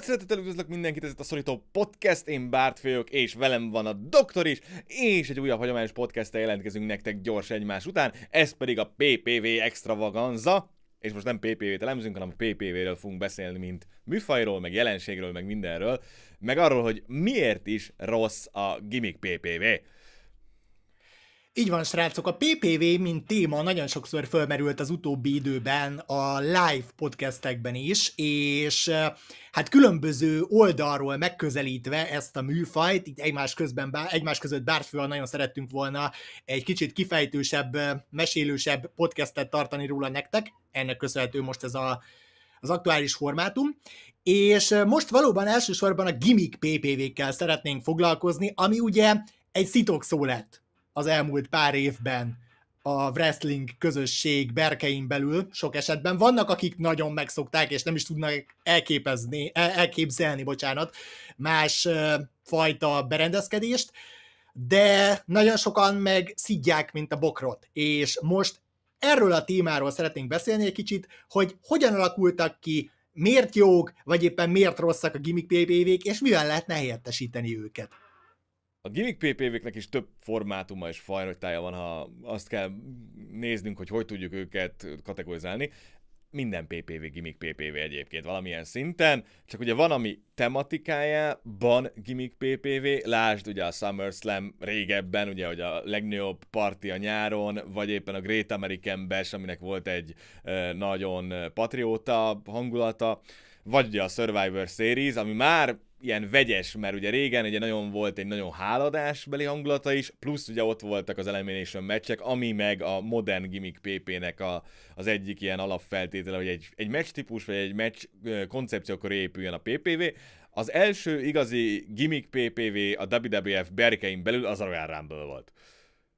Nagy szeretettel üdvözlök mindenkit, ez itt a Szorító Podcast, én Bárt Félök, és velem van a doktor is, és egy újabb hagyományos podcasttel jelentkezünk nektek gyors egymás után, ez pedig a PPV Extravaganza, és most nem PPV-t elemzünk, hanem a PPV-ről fogunk beszélni, mint műfajról, meg jelenségről, meg mindenről, meg arról, hogy miért is rossz a gimmick PPV. Így van, srácok, a PPV, mint téma nagyon sokszor felmerült az utóbbi időben a live podcastekben is, és hát különböző oldalról megközelítve ezt a műfajt, így egymás, közben, egymás között bárfővel nagyon szerettünk volna egy kicsit kifejtősebb, mesélősebb podcastet tartani róla nektek, ennek köszönhető most ez a az aktuális formátum, és most valóban elsősorban a gimmick PPV-kkel szeretnénk foglalkozni, ami ugye egy szó lett az elmúlt pár évben a wrestling közösség berkein belül sok esetben. Vannak, akik nagyon megszokták, és nem is tudnak elképezni, elképzelni, bocsánat, más fajta berendezkedést, de nagyon sokan meg szidják, mint a bokrot. És most erről a témáról szeretnénk beszélni egy kicsit, hogy hogyan alakultak ki, miért jók, vagy éppen miért rosszak a gimmick PPV-k, és mivel lehetne helyettesíteni őket a gimmick PPV-knek is több formátuma és fajnotája van, ha azt kell néznünk, hogy hogy tudjuk őket kategorizálni. Minden PPV gimmick PPV egyébként valamilyen szinten, csak ugye van, ami tematikájában gimmick PPV, lásd ugye a SummerSlam régebben, ugye hogy a legnagyobb parti a nyáron, vagy éppen a Great American Bash, aminek volt egy nagyon patrióta hangulata, vagy ugye a Survivor Series, ami már ilyen vegyes, mert ugye régen ugye nagyon volt egy nagyon háladásbeli hangulata is, plusz ugye ott voltak az Elimination meccsek, ami meg a modern gimmick PP-nek a, az egyik ilyen alapfeltétele, hogy egy, egy meccs típus vagy egy meccs koncepciókor épüljön a PPV. Az első igazi gimmick PPV a WWF berkein belül az a Royal Rumble volt.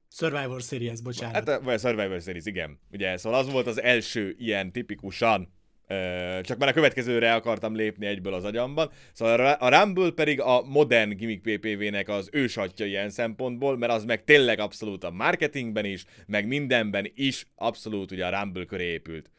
Survivor Series, bocsánat. Hát, vagy Survivor Series, igen. Ugye, szóval az volt az első ilyen tipikusan csak már a következőre akartam lépni egyből az agyamban. Szóval a Rumble pedig a modern Gimmick PPV-nek az ősatja ilyen szempontból, mert az meg tényleg abszolút a marketingben is, meg mindenben is abszolút ugye a Rumble köré épült.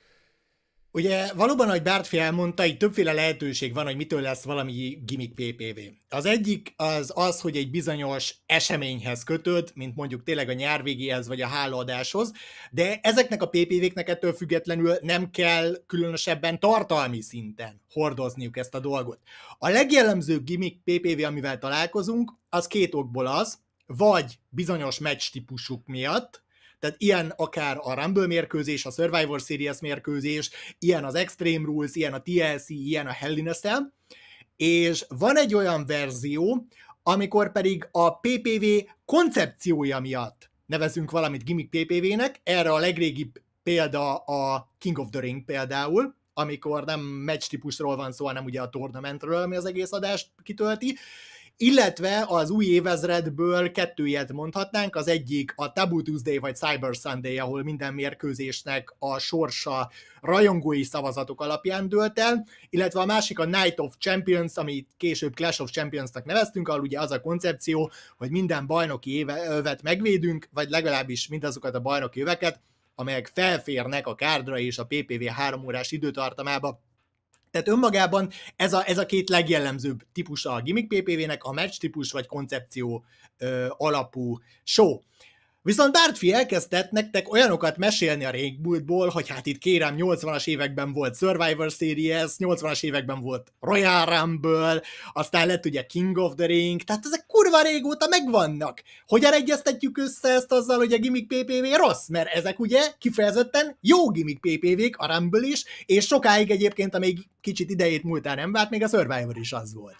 Ugye valóban, ahogy Bártfi elmondta, itt többféle lehetőség van, hogy mitől lesz valami gimmick PPV. Az egyik az az, hogy egy bizonyos eseményhez kötöd, mint mondjuk tényleg a nyárvégéhez vagy a hálóadáshoz, de ezeknek a PPV-knek ettől függetlenül nem kell különösebben tartalmi szinten hordozniuk ezt a dolgot. A legjellemző gimmick PPV, amivel találkozunk, az két okból az, vagy bizonyos meccs típusuk miatt, tehát ilyen akár a Rumble mérkőzés, a Survivor Series mérkőzés, ilyen az Extreme Rules, ilyen a TLC, ilyen a Hell in a Cell. És van egy olyan verzió, amikor pedig a PPV koncepciója miatt nevezünk valamit gimmick PPV-nek, erre a legrégibb példa a King of the Ring például, amikor nem meccs típusról van szó, hanem ugye a tornamentről, ami az egész adást kitölti, illetve az új évezredből kettő ilyet mondhatnánk, az egyik a Taboo Tuesday vagy Cyber Sunday, ahol minden mérkőzésnek a sorsa rajongói szavazatok alapján dőlt el, illetve a másik a Night of Champions, amit később Clash of Champions-nak neveztünk, ahol ugye az a koncepció, hogy minden bajnoki évet megvédünk, vagy legalábbis mindazokat a bajnoki öveket, amelyek felférnek a kárdra és a PPV három órás időtartamába tehát önmagában ez a, ez a két legjellemzőbb típusa a gimmick PPV-nek, a match típus vagy koncepció ö, alapú show. Viszont Bartfi elkezdett nektek olyanokat mesélni a régmúltból, hogy hát itt kérem, 80-as években volt Survivor Series, 80-as években volt Royal Rumble, aztán lett ugye King of the Ring, tehát ezek kurva régóta megvannak. Hogyan egyeztetjük össze ezt azzal, hogy a gimmick PPV rossz? Mert ezek ugye kifejezetten jó gimmick PPV-k, a Rumble is, és sokáig egyébként, amíg kicsit idejét múltán nem várt, még a Survivor is az volt.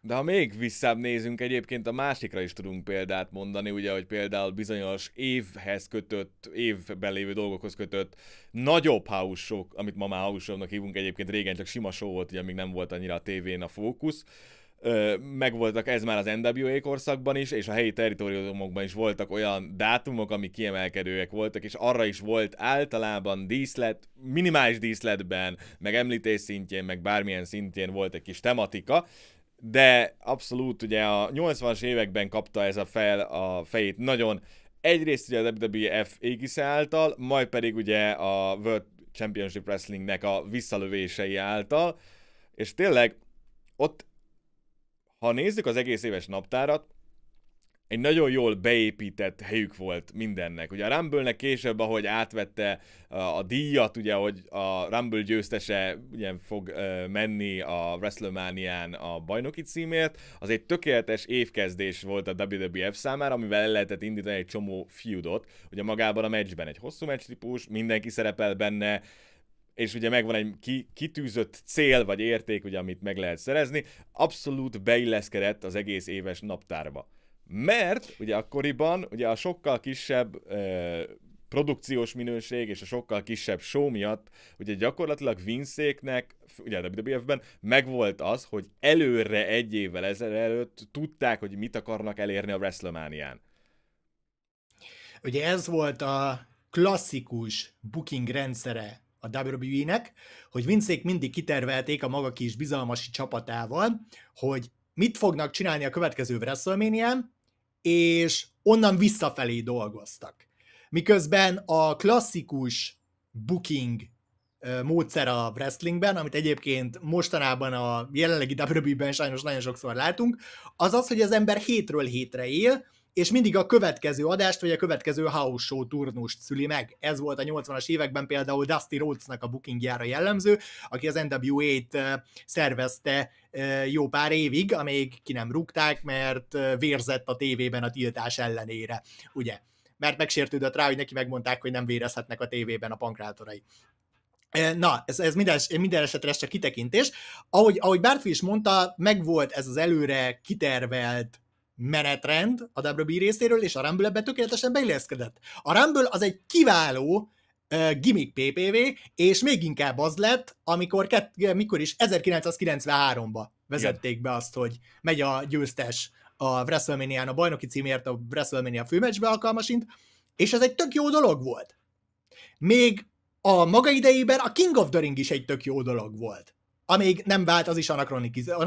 De ha még visszább nézünk, egyébként a másikra is tudunk példát mondani, ugye, hogy például bizonyos évhez kötött, évben lévő dolgokhoz kötött nagyobb house amit ma már house hívunk, egyébként régen csak sima show volt, ugye még nem volt annyira a tévén a fókusz, megvoltak ez már az NWA korszakban is, és a helyi teritoriumokban is voltak olyan dátumok, amik kiemelkedőek voltak, és arra is volt általában díszlet, minimális díszletben, meg említés szintjén, meg bármilyen szintjén volt egy kis tematika, de abszolút ugye a 80-as években kapta ez a fel a fejét nagyon egyrészt ugye a WWF e égisze által, majd pedig ugye a World Championship Wrestlingnek a visszalövései által, és tényleg ott ha nézzük az egész éves naptárat, egy nagyon jól beépített helyük volt mindennek. Ugye a rumble később, ahogy átvette a díjat, ugye, hogy a Rumble győztese ugye, fog menni a WrestleMania-n a bajnoki címért, az egy tökéletes évkezdés volt a WWF számára, amivel el lehetett indítani egy csomó feudot, ugye magában a meccsben egy hosszú meccs típus, mindenki szerepel benne, és ugye megvan egy ki, kitűzött cél vagy érték, ugye, amit meg lehet szerezni, abszolút beilleszkedett az egész éves naptárba. Mert ugye akkoriban ugye a sokkal kisebb eh, produkciós minőség és a sokkal kisebb show miatt, ugye gyakorlatilag Vinszéknek, ugye a WWF-ben megvolt az, hogy előre egy évvel ezelőtt tudták, hogy mit akarnak elérni a WrestleMania-n. Ugye ez volt a klasszikus booking rendszere a WWE-nek, hogy Vincék mindig kitervelték a maga kis bizalmasi csapatával, hogy mit fognak csinálni a következő wrestlemania és onnan visszafelé dolgoztak. Miközben a klasszikus booking módszer a wrestlingben, amit egyébként mostanában a jelenlegi WWE-ben sajnos nagyon sokszor látunk, az az, hogy az ember hétről hétre él, és mindig a következő adást, vagy a következő house show turnust szüli meg. Ez volt a 80-as években például Dusty Rhodesnak a bookingjára jellemző, aki az NWA-t szervezte jó pár évig, amíg ki nem rúgták, mert vérzett a tévében a tiltás ellenére, ugye? Mert megsértődött rá, hogy neki megmondták, hogy nem vérezhetnek a tévében a pankrátorai. Na, ez, ez minden, minden esetre ez csak kitekintés. Ahogy, ahogy Bárfi is mondta, megvolt ez az előre kitervelt menetrend a WWE részéről, és a Rumble ebbe tökéletesen beilleszkedett. A Rumble az egy kiváló uh, gimmick PPV, és még inkább az lett, amikor kett, mikor is 1993-ba vezették Igen. be azt, hogy megy a győztes a wrestlemania a bajnoki címért a WrestleMania főmeccsbe alkalmasint, és ez egy tök jó dolog volt. Még a maga idejében a King of the Ring is egy tök jó dolog volt, amíg nem vált az is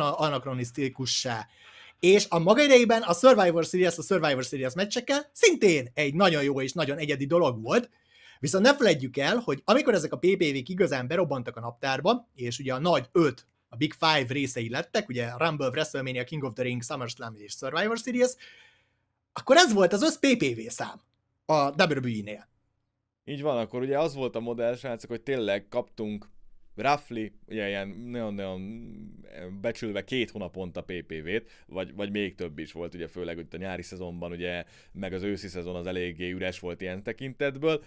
anakronisztikussá és a maga idejében a Survivor Series, a Survivor Series meccsekkel szintén egy nagyon jó és nagyon egyedi dolog volt, Viszont ne felejtjük el, hogy amikor ezek a PPV-k igazán berobbantak a naptárba, és ugye a nagy öt, a Big Five részei lettek, ugye Rumble, WrestleMania, King of the Ring, SummerSlam és Survivor Series, akkor ez volt az össz PPV szám a WWE-nél. Így van, akkor ugye az volt a modell, srácok, hogy tényleg kaptunk roughly, ugye ilyen nagyon-nagyon eh, becsülve két hónaponta PPV-t, vagy, vagy még több is volt, ugye főleg itt a nyári szezonban, ugye, meg az őszi szezon az eléggé üres volt ilyen tekintetből,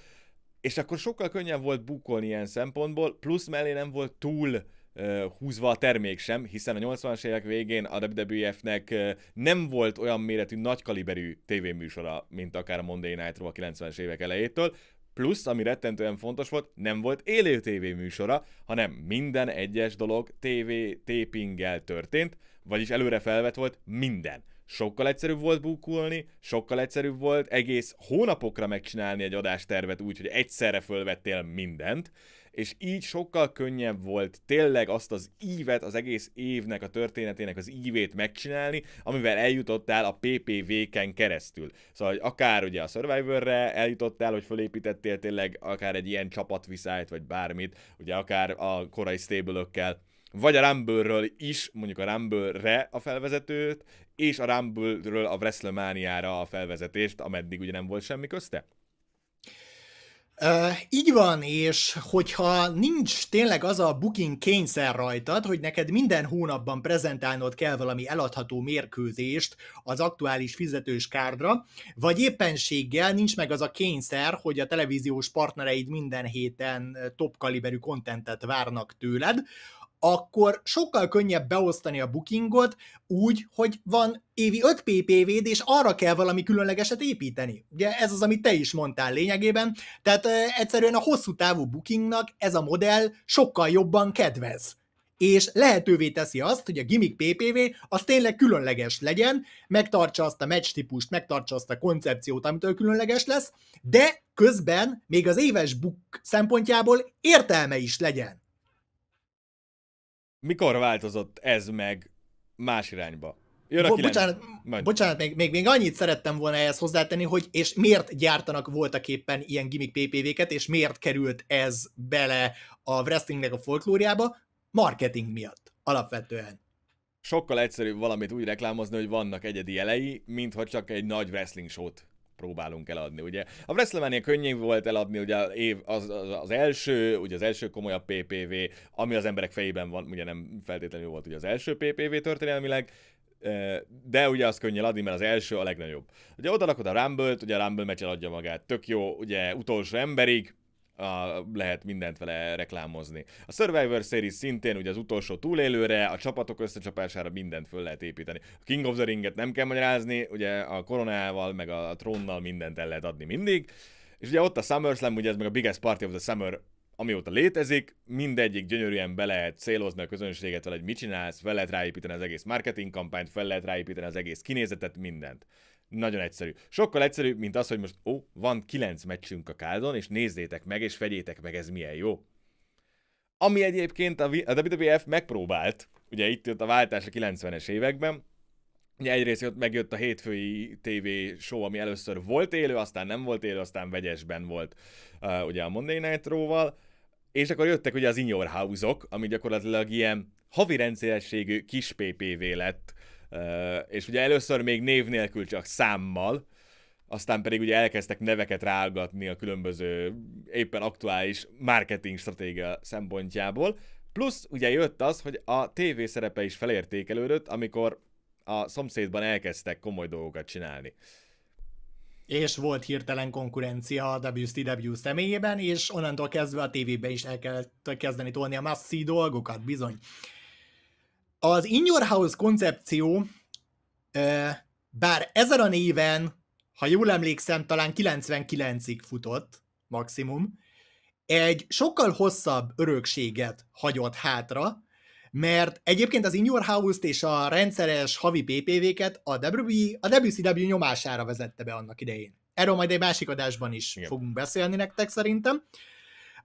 és akkor sokkal könnyebb volt bukolni ilyen szempontból, plusz mellé nem volt túl uh, húzva a termék sem, hiszen a 80-as évek végén a WWF-nek uh, eh, nem volt olyan méretű, nagykaliberű tévéműsora, mint akár a Monday Night Raw a 90-es évek elejétől, Plusz, ami rettentően fontos volt, nem volt élő TV műsora, hanem minden egyes dolog TV tapinggel történt, vagyis előre felvett volt minden. Sokkal egyszerűbb volt bukulni, sokkal egyszerűbb volt egész hónapokra megcsinálni egy adástervet úgy, hogy egyszerre fölvettél mindent, és így sokkal könnyebb volt tényleg azt az ívet, az egész évnek, a történetének az ívét megcsinálni, amivel eljutottál a PPV-ken keresztül. Szóval, hogy akár ugye a Survivor-re eljutottál, hogy felépítettél tényleg akár egy ilyen csapatviszályt, vagy bármit, ugye akár a korai stable vagy a rumble is, mondjuk a rumble a felvezetőt, és a rumble a WrestleMania-ra a felvezetést, ameddig ugye nem volt semmi közte így van, és hogyha nincs tényleg az a booking kényszer rajtad, hogy neked minden hónapban prezentálnod kell valami eladható mérkőzést az aktuális fizetős kárdra, vagy éppenséggel nincs meg az a kényszer, hogy a televíziós partnereid minden héten top kaliberű kontentet várnak tőled, akkor sokkal könnyebb beosztani a bookingot úgy, hogy van évi 5 PPV-d, és arra kell valami különlegeset építeni. Ugye ez az, amit te is mondtál lényegében, tehát egyszerűen a hosszú távú bookingnak ez a modell sokkal jobban kedvez és lehetővé teszi azt, hogy a gimmick PPV az tényleg különleges legyen, megtartsa azt a meccs típust, megtartsa azt a koncepciót, amitől különleges lesz, de közben még az éves book szempontjából értelme is legyen mikor változott ez meg más irányba? Jön a Bo- bocsánat, bocsánat még, még, még annyit szerettem volna ehhez hozzátenni, hogy és miért gyártanak voltak éppen ilyen gimmick PPV-ket, és miért került ez bele a wrestlingnek a folklóriába? Marketing miatt, alapvetően. Sokkal egyszerűbb valamit úgy reklámozni, hogy vannak egyedi elei, mint ha csak egy nagy wrestling show-t próbálunk eladni, ugye. A WrestleMania könnyű volt eladni, ugye év, az, az, az, első, ugye az első komolyabb PPV, ami az emberek fejében van, ugye nem feltétlenül volt ugye az első PPV történelmileg, de ugye az könnyű adni, mert az első a legnagyobb. Ugye oda a Rumble-t, ugye a Rumble meccsen adja magát, tök jó, ugye utolsó emberig, a, lehet mindent vele reklámozni. A Survivor Series szintén ugye az utolsó túlélőre, a csapatok összecsapására mindent föl lehet építeni. A King of the Ringet nem kell magyarázni, ugye a koronával, meg a, trónnal mindent el lehet adni mindig. És ugye ott a SummerSlam, ugye ez meg a Biggest Party of the Summer amióta létezik, mindegyik gyönyörűen be lehet célozni a közönséget vele, hogy mit csinálsz, fel lehet ráépíteni az egész marketing kampányt, fel lehet ráépíteni az egész kinézetet, mindent. Nagyon egyszerű. Sokkal egyszerűbb, mint az, hogy most ó, van kilenc meccsünk a kádon, és nézzétek meg, és fegyétek meg, ez milyen jó. Ami egyébként a WWF megpróbált, ugye itt jött a váltás a 90-es években, Ugye egyrészt jött, megjött a hétfői TV show, ami először volt élő, aztán nem volt élő, aztán vegyesben volt uh, ugye a Monday Night Raw-val, és akkor jöttek ugye az In Your House-ok, ami gyakorlatilag ilyen havi rendszerességű kis PPV lett és ugye először még név nélkül csak számmal, aztán pedig ugye elkezdtek neveket rálgatni a különböző éppen aktuális marketing stratégia szempontjából, plusz ugye jött az, hogy a TV szerepe is felértékelődött, amikor a szomszédban elkezdtek komoly dolgokat csinálni. És volt hirtelen konkurencia a WCW személyében, és onnantól kezdve a tévébe is el kellett kezdeni tolni a masszi dolgokat, bizony. Az In Your House koncepció, bár ezen a néven, ha jól emlékszem, talán 99-ig futott maximum, egy sokkal hosszabb örökséget hagyott hátra, mert egyébként az In Your House-t és a rendszeres havi PPV-ket a, a WCW nyomására vezette be annak idején. Erről majd egy másik adásban is Igen. fogunk beszélni nektek szerintem.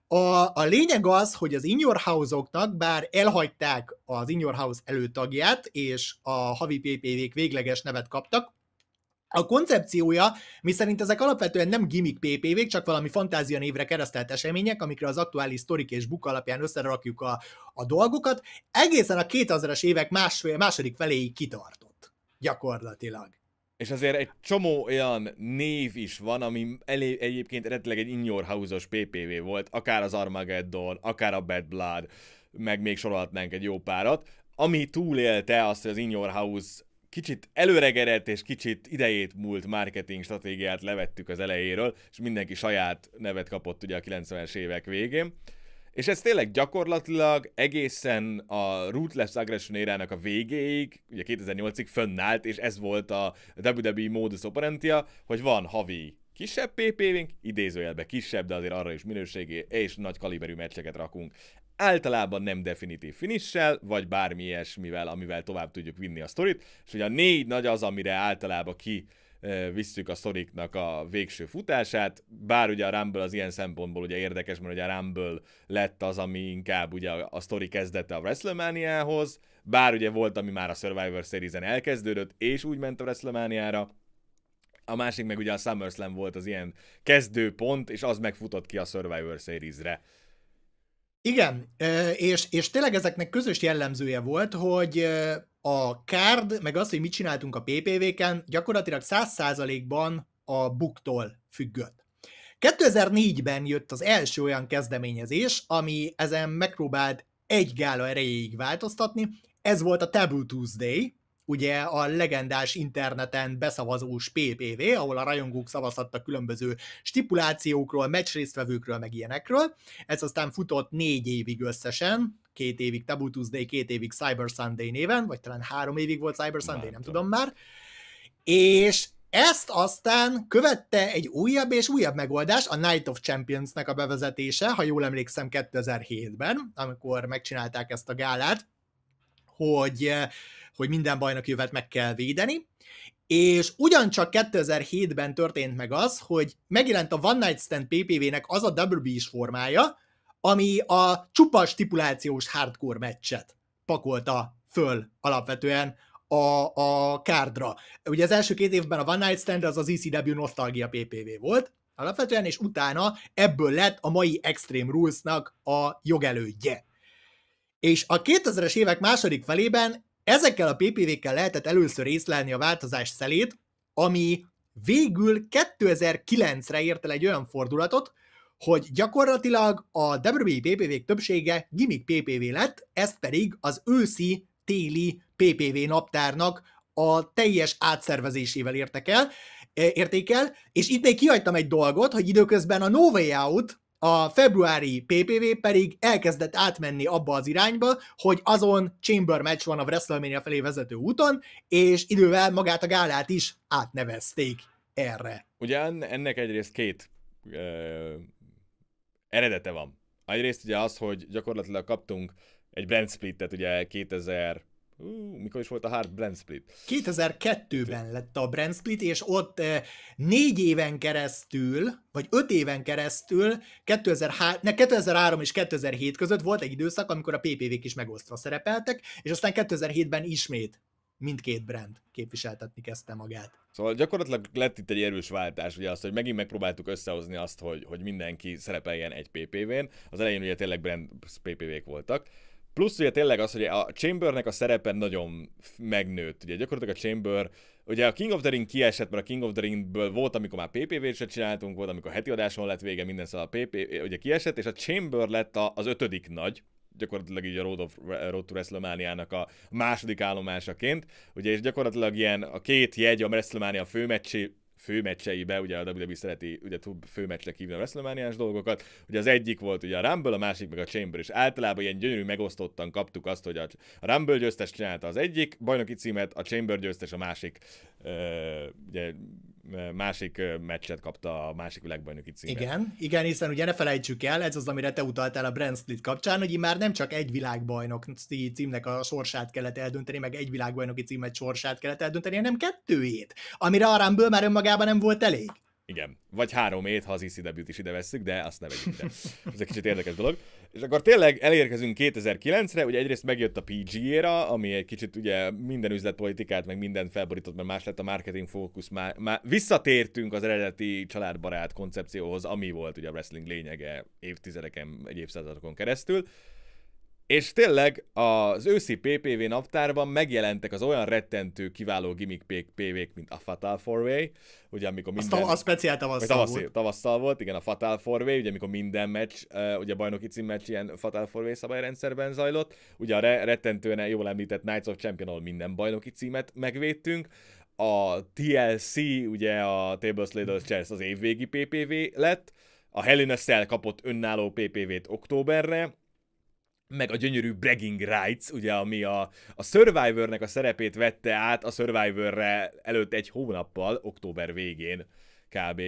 A, a lényeg az, hogy az In Your House-oknak bár elhagyták az In Your House előtagját, és a havi PPV-k végleges nevet kaptak, a koncepciója, miszerint ezek alapvetően nem gimmick PPV-k, csak valami fantázia névre keresztelt események, amikre az aktuális sztorik és buk alapján összerakjuk a, a dolgokat, egészen a 2000-es évek másfél, második feléig kitartott gyakorlatilag. És azért egy csomó olyan név is van, ami elé, egyébként eredetileg egy In Your House-os PPV volt, akár az Armageddon, akár a Bad Blood, meg még sorolhatnánk egy jó párat, ami túlélte azt, hogy az In Your House kicsit előregerett és kicsit idejét múlt marketing stratégiát levettük az elejéről, és mindenki saját nevet kapott ugye a 90-es évek végén. És ez tényleg gyakorlatilag egészen a Ruthless Aggression érának a végéig, ugye 2008-ig fönnállt, és ez volt a WWE modus operandia, hogy van havi kisebb pp nk idézőjelbe kisebb, de azért arra is minőségi és nagy kaliberű meccseket rakunk. Általában nem definitív finissel, vagy bármi ilyesmivel, amivel tovább tudjuk vinni a sztorit, és ugye a négy nagy az, amire általában ki visszük a szoriknak a végső futását, bár ugye a Rumble az ilyen szempontból ugye érdekes, mert ugye a Rumble lett az, ami inkább ugye a sztori kezdete a WrestleManiához, bár ugye volt, ami már a Survivor Series-en elkezdődött, és úgy ment a Wrestlemania-ra, a másik meg ugye a SummerSlam volt az ilyen kezdőpont, és az megfutott ki a Survivor Series-re. Igen, és, és tényleg ezeknek közös jellemzője volt, hogy a card, meg az, hogy mit csináltunk a PPV-ken, gyakorlatilag 100%-ban a buktól függött. 2004-ben jött az első olyan kezdeményezés, ami ezen megpróbált egy gála erejéig változtatni, ez volt a Taboo Tuesday, ugye a legendás interneten beszavazós PPV, ahol a rajongók szavazhattak különböző stipulációkról, meccsrésztvevőkről, meg ilyenekről. Ez aztán futott négy évig összesen, két évig Taboo Tuesday, két évig Cyber Sunday néven, vagy talán három évig volt Cyber Sunday, nem, nem tudom már. És ezt aztán követte egy újabb és újabb megoldás, a Night of Champions-nek a bevezetése, ha jól emlékszem 2007-ben, amikor megcsinálták ezt a gálát, hogy, eh, hogy minden bajnak jövet meg kell védeni, és ugyancsak 2007-ben történt meg az, hogy megjelent a One Night Stand PPV-nek az a WB s formája, ami a csupa stipulációs hardcore meccset pakolta föl alapvetően a, a kárdra. Ugye az első két évben a One Night Stand az az ECW Nostalgia PPV volt, alapvetően, és utána ebből lett a mai Extreme Rules-nak a jogelődje. És a 2000-es évek második felében ezekkel a PPV-kkel lehetett először észlelni a változás szelét, ami végül 2009-re ért el egy olyan fordulatot, hogy gyakorlatilag a WWE ppv többsége gimmick PPV lett, ezt pedig az őszi téli PPV naptárnak a teljes átszervezésével értek el, értékel, és itt még kihagytam egy dolgot, hogy időközben a No Way Out a februári PPV pedig elkezdett átmenni abba az irányba, hogy azon chamber match van a WrestleMania felé vezető úton, és idővel magát a gálát is átnevezték erre. Ugyan ennek egyrészt két ö, eredete van. Egyrészt ugye az, hogy gyakorlatilag kaptunk egy brand splittet ugye 2000 Uh, mikor is volt a hard brand split? 2002-ben lett a brand split, és ott eh, négy éven keresztül, vagy öt éven keresztül, 2003, ne, 2003 és 2007 között volt egy időszak, amikor a PPV-k is megosztva szerepeltek, és aztán 2007-ben ismét mindkét brand képviseltetni kezdte magát. Szóval gyakorlatilag lett itt egy erős váltás, ugye azt, hogy megint megpróbáltuk összehozni azt, hogy, hogy mindenki szerepeljen egy PPV-n. Az elején ugye tényleg brand PPV-k voltak, Plusz ugye tényleg az, hogy a Chambernek a szerepe nagyon megnőtt. Ugye gyakorlatilag a Chamber, ugye a King of the Ring kiesett, mert a King of the Ringből volt, amikor már PPV-t se csináltunk, volt, amikor heti adáson lett vége, minden szóval a PP, ugye kiesett, és a Chamber lett a, az ötödik nagy, gyakorlatilag így a Road, of, Road to wrestlemania a második állomásaként, ugye és gyakorlatilag ilyen a két jegy a WrestleMania főmeccsi, főmeccseibe, ugye a WWE szereti ugye tud főmeccsnek hívni a wrestlemania dolgokat, ugye az egyik volt ugye a Rumble, a másik meg a Chamber, és általában ilyen gyönyörű megosztottan kaptuk azt, hogy a Rumble győztes csinálta az egyik bajnoki címet, a Chamber győztes a másik ö, ugye, másik meccset kapta a másik világbajnoki címet. Igen, igen, hiszen ugye ne felejtsük el, ez az, amire te utaltál a Brand Split kapcsán, hogy már nem csak egy világbajnok címnek a sorsát kellett eldönteni, meg egy világbajnoki címet sorsát kellett eldönteni, hanem kettőjét, amire Aramből már önmagában nem volt elég. Igen. Vagy három ét, ha az EC debut is ide vesszük, de azt ne vegyük ide. Ez egy kicsit érdekes dolog. És akkor tényleg elérkezünk 2009-re, ugye egyrészt megjött a PG-ra, ami egy kicsit ugye minden üzletpolitikát, meg minden felborított, mert más lett a marketing fókusz, már, már visszatértünk az eredeti családbarát koncepcióhoz, ami volt ugye a wrestling lényege évtizedeken, egy évszázadokon keresztül. És tényleg az őszi PPV naptárban megjelentek az olyan rettentő kiváló gimmick PV-k, mint a Fatal Four Way, ugye amikor minden... a, a speciál tavasszal tavasszal volt. Tavasszal volt, igen, a Fatal Four Way, ugye amikor minden meccs, ugye a bajnoki meccs ilyen Fatal Four Way szabályrendszerben zajlott, ugye a re- rettentően jól említett Knights of Champion, ahol minden bajnoki címet megvédtünk, a TLC, ugye a Tables, Ladders, Chess az évvégi PPV lett, a Hell in a Cell kapott önálló PPV-t októberre, meg a gyönyörű Bragging Rights, ugye, ami a, a Survivornek a szerepét vette át a Survivorre előtt egy hónappal, október végén kb.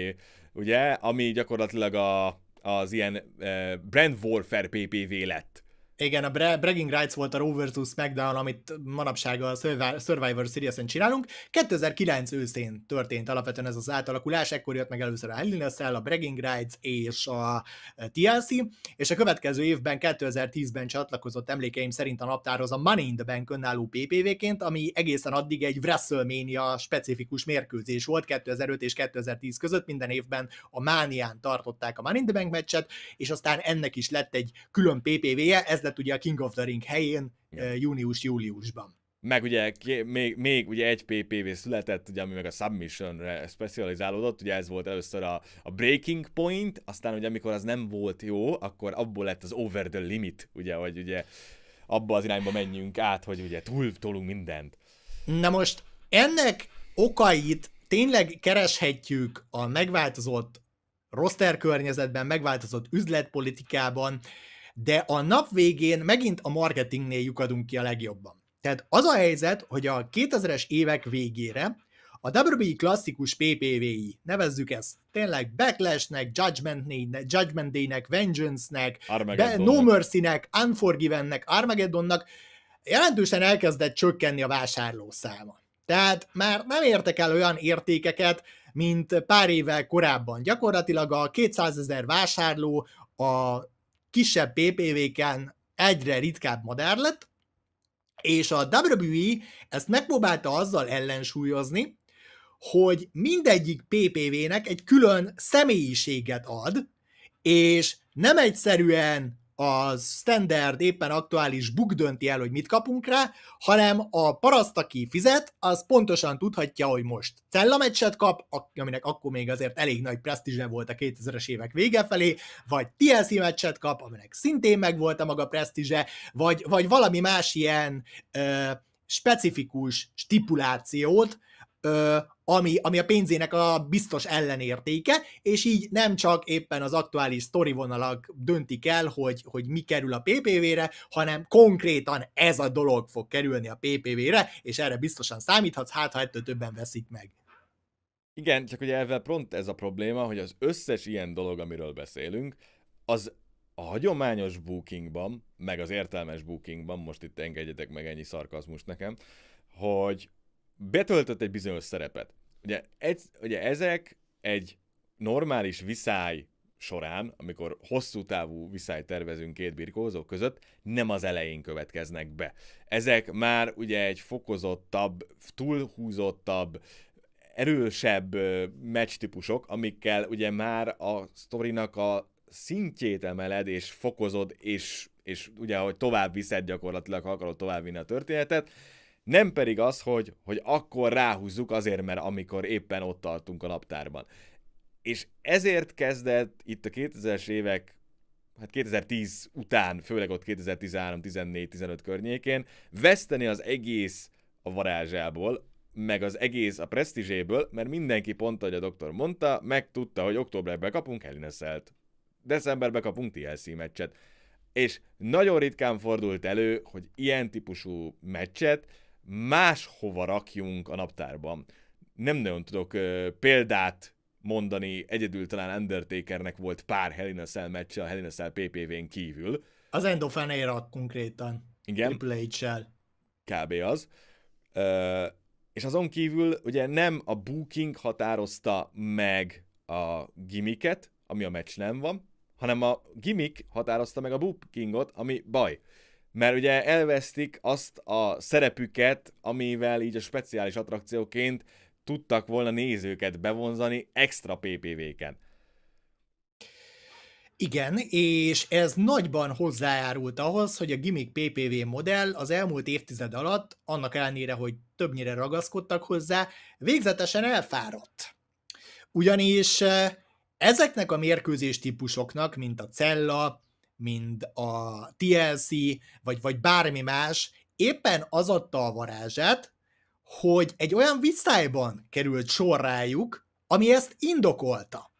Ugye, ami gyakorlatilag a, az ilyen uh, Brand Warfare PPV lett. Igen, a Bra- Bragging Rights volt a Raw vs. SmackDown, amit manapság a Survivor Series-en csinálunk. 2009 őszén történt alapvetően ez az átalakulás, ekkor jött meg először a Hell a a Bragging Rights és a eh, TLC, és a következő évben, 2010-ben csatlakozott emlékeim szerint a naptárhoz a Money in the Bank önálló PPV-ként, ami egészen addig egy WrestleMania specifikus mérkőzés volt 2005 és 2010 között, minden évben a Mánián tartották a Money in the Bank meccset, és aztán ennek is lett egy külön PPV-je, ez lett ugye a King of the Ring helyén ja. Eh, június-júliusban. Meg ugye még, még ugye egy PPV született, ugye, ami meg a re specializálódott, ugye ez volt először a, a Breaking Point, aztán ugye amikor az nem volt jó, akkor abból lett az Over the Limit, ugye, hogy ugye abba az irányba menjünk át, hogy ugye túl, tolunk mindent. Na most ennek okait tényleg kereshetjük a megváltozott roster környezetben, megváltozott üzletpolitikában, de a nap végén megint a marketingnél lyukadunk ki a legjobban. Tehát az a helyzet, hogy a 2000-es évek végére a WWE klasszikus PPVI, nevezzük ezt tényleg backlash Judgment, Judgment Day-nek, Vengeance-nek, Be- No Mercy-nek, Unforgiven-nek, Armageddon-nak jelentősen elkezdett csökkenni a vásárló száma. Tehát már nem értek el olyan értékeket, mint pár évvel korábban. Gyakorlatilag a 200 ezer vásárló a kisebb PPV-ken egyre ritkább madár lett, és a WWE ezt megpróbálta azzal ellensúlyozni, hogy mindegyik PPV-nek egy külön személyiséget ad, és nem egyszerűen a standard éppen aktuális book dönti el, hogy mit kapunk rá, hanem a paraszt, aki fizet, az pontosan tudhatja, hogy most cellameccset kap, aminek akkor még azért elég nagy presztízse volt a 2000-es évek vége felé, vagy TLC meccset kap, aminek szintén megvolt a maga presztízse, vagy, vagy valami más ilyen ö, specifikus stipulációt, ö, ami, ami a pénzének a biztos ellenértéke, és így nem csak éppen az aktuális vonalak döntik el, hogy, hogy mi kerül a PPV-re, hanem konkrétan ez a dolog fog kerülni a PPV-re, és erre biztosan számíthatsz, hát ha ettől többen veszik meg. Igen, csak ugye ezzel pont ez a probléma, hogy az összes ilyen dolog, amiről beszélünk, az a hagyományos bookingban, meg az értelmes bookingban, most itt engedjetek meg ennyi szarkazmust nekem, hogy betöltött egy bizonyos szerepet. Ugye, ez, ugye ezek egy normális viszály során, amikor hosszú távú viszály tervezünk két birkózó között, nem az elején következnek be. Ezek már ugye egy fokozottabb, túlhúzottabb, erősebb meccs típusok, amikkel ugye már a sztorinak a szintjét emeled, és fokozod, és, és ugye, hogy tovább viszed gyakorlatilag, ha akarod vinni a történetet, nem pedig az, hogy, hogy akkor ráhúzzuk azért, mert amikor éppen ott tartunk a naptárban. És ezért kezdett itt a 2000-es évek hát 2010 után, főleg ott 2013, 14, 15 környékén, veszteni az egész a varázsából, meg az egész a presztízséből, mert mindenki pont, ahogy a doktor mondta, megtudta, hogy októberben kapunk Hellineszelt, decemberben kapunk TLC meccset. És nagyon ritkán fordult elő, hogy ilyen típusú meccset máshova rakjunk a naptárban. Nem nagyon tudok ö, példát mondani, egyedül talán Undertakernek volt pár Helena Cell meccse a Helena Cell PPV-n kívül. Az End of Era konkrétan. Igen. Triple H-sel. Kb. az. Ö, és azon kívül ugye nem a booking határozta meg a gimiket, ami a meccs nem van, hanem a gimmick határozta meg a bookingot, ami baj mert ugye elvesztik azt a szerepüket, amivel így a speciális attrakcióként tudtak volna nézőket bevonzani extra PPV-ken. Igen, és ez nagyban hozzájárult ahhoz, hogy a gimmick PPV modell az elmúlt évtized alatt, annak ellenére, hogy többnyire ragaszkodtak hozzá, végzetesen elfáradt. Ugyanis eh, ezeknek a mérkőzés típusoknak, mint a cella, mind a TLC, vagy, vagy bármi más, éppen az adta a varázsát, hogy egy olyan visszájban került sor rájuk, ami ezt indokolta.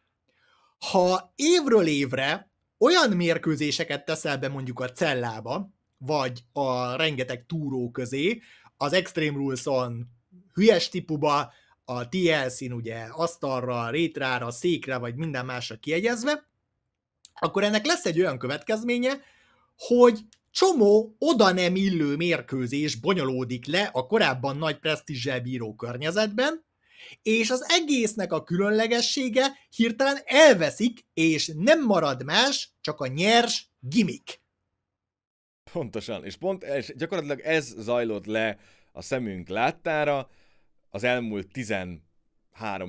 Ha évről évre olyan mérkőzéseket teszel be mondjuk a cellába, vagy a rengeteg túró közé, az Extreme Rules-on hülyes tipuba, a TLC-n ugye asztalra, rétrára, székre, vagy minden másra kiegyezve, akkor ennek lesz egy olyan következménye, hogy csomó oda nem illő mérkőzés bonyolódik le a korábban nagy presztízsel bíró környezetben, és az egésznek a különlegessége hirtelen elveszik, és nem marad más, csak a nyers gimik. Pontosan, és pont és gyakorlatilag ez zajlott le a szemünk láttára az elmúlt 13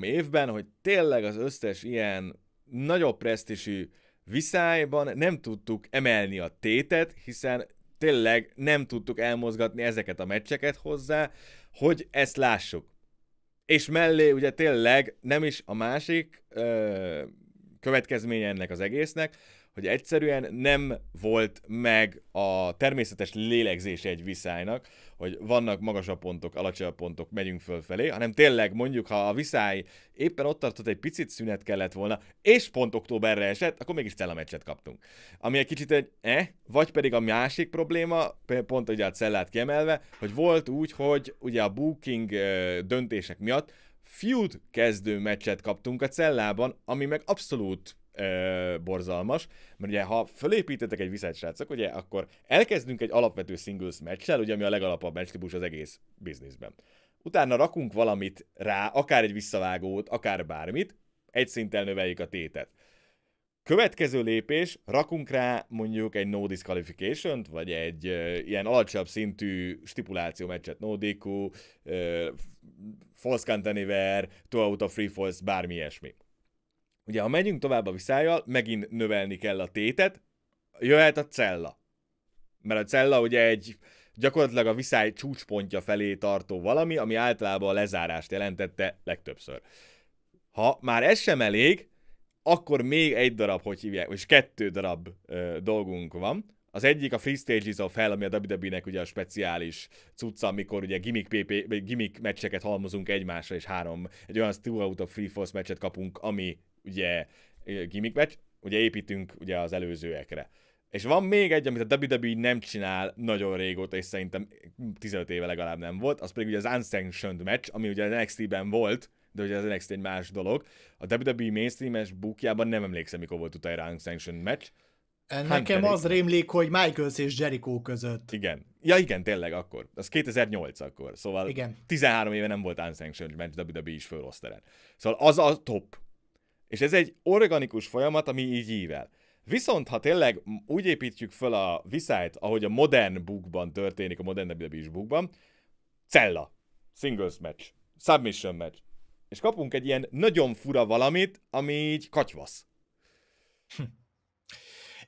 évben, hogy tényleg az összes ilyen nagyobb presztisű viszályban nem tudtuk emelni a tétet, hiszen tényleg nem tudtuk elmozgatni ezeket a meccseket hozzá, hogy ezt lássuk. És mellé ugye tényleg nem is a másik következménye ennek az egésznek, hogy egyszerűen nem volt meg a természetes lélegzése egy viszálynak, hogy vannak magasabb pontok, alacsonyabb pontok, megyünk fölfelé, hanem tényleg mondjuk, ha a viszály éppen ott tartott, egy picit szünet kellett volna, és pont októberre esett, akkor mégis meccset kaptunk. Ami egy kicsit egy eh, vagy pedig a másik probléma, pont ugye a cellát kiemelve, hogy volt úgy, hogy ugye a booking döntések miatt feud kezdő meccset kaptunk a cellában, ami meg abszolút ö, borzalmas, mert ugye ha fölépítetek egy viszont srácok, ugye akkor elkezdünk egy alapvető singles meccsel, ugye ami a legalapabb meccs típus az egész bizniszben. Utána rakunk valamit rá, akár egy visszavágót, akár bármit, egy szinten növeljük a tétet. Következő lépés, rakunk rá mondjuk egy no disqualification t vagy egy uh, ilyen alacsonyabb szintű stipuláció meccset, no DQ, uh, false cantilever, two out of free falls, bármi ilyesmi. Ugye, ha megyünk tovább a viszájjal, megint növelni kell a tétet, jöhet a cella. Mert a cella ugye egy gyakorlatilag a viszály csúcspontja felé tartó valami, ami általában a lezárást jelentette legtöbbször. Ha már ez sem elég, akkor még egy darab, hogy hívják, és kettő darab ö, dolgunk van. Az egyik a Free Stages of Hell, ami a WWE-nek ugye a speciális cucca, amikor ugye gimmick, PP, gimmick meccseket halmozunk egymásra, és három, egy olyan Two Out of Free Force meccset kapunk, ami ugye gimmick meccs, ugye építünk ugye az előzőekre. És van még egy, amit a WWE nem csinál nagyon régóta, és szerintem 15 éve legalább nem volt, az pedig ugye az Unsanctioned match, ami ugye az NXT-ben volt, de ugye az NXT egy más dolog. A WWE mainstream-es bookjában nem emlékszem, mikor volt utána ránk Sanction match. Hát nekem Hunter az rémlik, hogy Michaels és Jericho között. Igen. Ja igen, tényleg akkor. Az 2008 akkor. Szóval igen. 13 éve nem volt unsanctioned match WWE is föl Szóval az a top. És ez egy organikus folyamat, ami így ível. Viszont, ha tényleg úgy építjük föl a viszályt, ahogy a modern bookban történik, a modern WWE bookban, cella, singles match, submission match, és kapunk egy ilyen nagyon fura valamit, ami így katyvasz. Hm.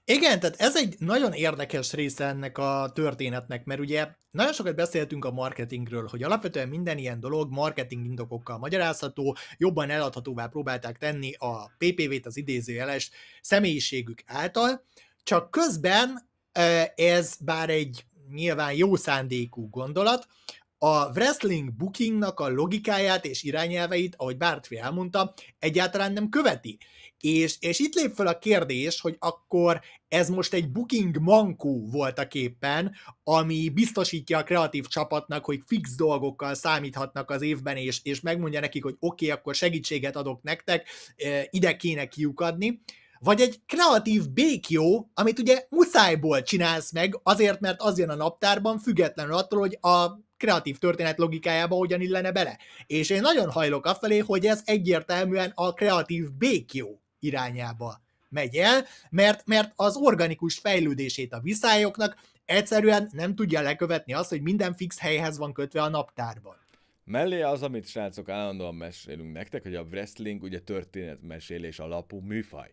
Igen, tehát ez egy nagyon érdekes része ennek a történetnek, mert ugye nagyon sokat beszéltünk a marketingről, hogy alapvetően minden ilyen dolog marketing indokokkal magyarázható, jobban eladhatóvá próbálták tenni a PPV-t, az idézőjeles személyiségük által, csak közben ez bár egy nyilván jó szándékú gondolat, a wrestling bookingnak a logikáját és irányelveit, ahogy Bártfi elmondta, egyáltalán nem követi. És, és itt lép fel a kérdés, hogy akkor ez most egy booking mankó voltak éppen, ami biztosítja a kreatív csapatnak, hogy fix dolgokkal számíthatnak az évben, és, és megmondja nekik, hogy oké, okay, akkor segítséget adok nektek, e, ide kéne kiukadni vagy egy kreatív békjó, amit ugye muszájból csinálsz meg, azért, mert az jön a naptárban, függetlenül attól, hogy a kreatív történet logikájába hogyan illene bele. És én nagyon hajlok afelé, hogy ez egyértelműen a kreatív békjó irányába megy el, mert, mert az organikus fejlődését a viszályoknak egyszerűen nem tudja lekövetni azt, hogy minden fix helyhez van kötve a naptárban. Mellé az, amit srácok állandóan mesélünk nektek, hogy a wrestling ugye történetmesélés alapú műfaj.